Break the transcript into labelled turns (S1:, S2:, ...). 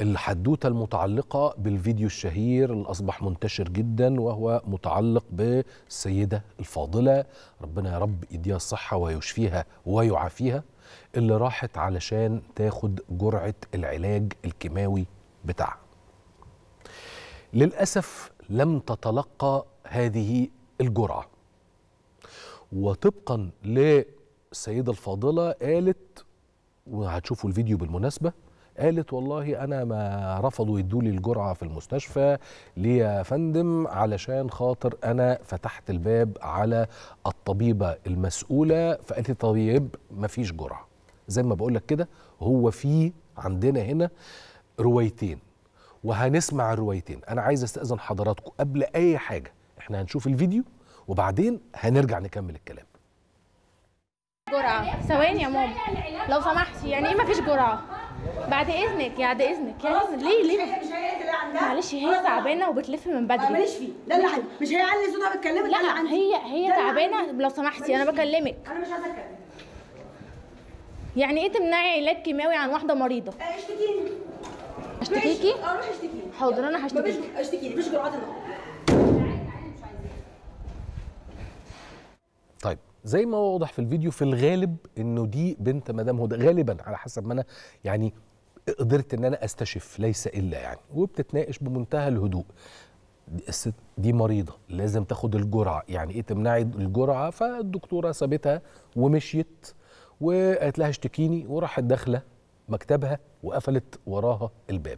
S1: الحدوته المتعلقه بالفيديو الشهير اللي اصبح منتشر جدا وهو متعلق بالسيده الفاضله ربنا يا رب يديها الصحه ويشفيها ويعافيها اللي راحت علشان تاخد جرعه العلاج الكيماوي بتاعها. للاسف لم تتلقى هذه الجرعه. وطبقا للسيده الفاضله قالت وهتشوفوا الفيديو بالمناسبه قالت والله انا ما رفضوا يدوا لي الجرعه في المستشفى ليه يا فندم علشان خاطر انا فتحت الباب على الطبيبه المسؤوله فقالت لي طيب ما فيش جرعه زي ما بقول لك كده هو في عندنا هنا روايتين وهنسمع الروايتين انا عايز استاذن حضراتكم قبل اي حاجه احنا هنشوف الفيديو وبعدين هنرجع نكمل الكلام جرعه ثواني يا ماما لو سمحتي يعني ايه ما فيش جرعه بعد اذنك يعني بعد اذنك يا اذنك ليه ليه مش هي اللي عندها معلش هي تعبانه وبتلف من بدري ماليش فيه ده اللي عندي مش هي اللي صوتها بتكلمك لا اللي هي هي تعبانه لو سمحتي انا بكلمك انا مش عايزه اتكلم يعني ايه تمنعي علاج كيماوي عن واحده مريضه آه، اشتكيني اشتكيكي اه روحي اشتكيني حاضر انا هشتكيكي اشتكيني مفيش جرعات النهارده طيب زي ما واضح في الفيديو في الغالب انه دي بنت مدام هدى غالبا على حسب ما انا يعني قدرت ان انا استشف ليس الا يعني وبتتناقش بمنتهى الهدوء الست دي مريضه لازم تاخد الجرعه يعني ايه تمنعي الجرعه فالدكتوره سابتها ومشيت وقالت لها اشتكيني وراحت داخله مكتبها وقفلت وراها الباب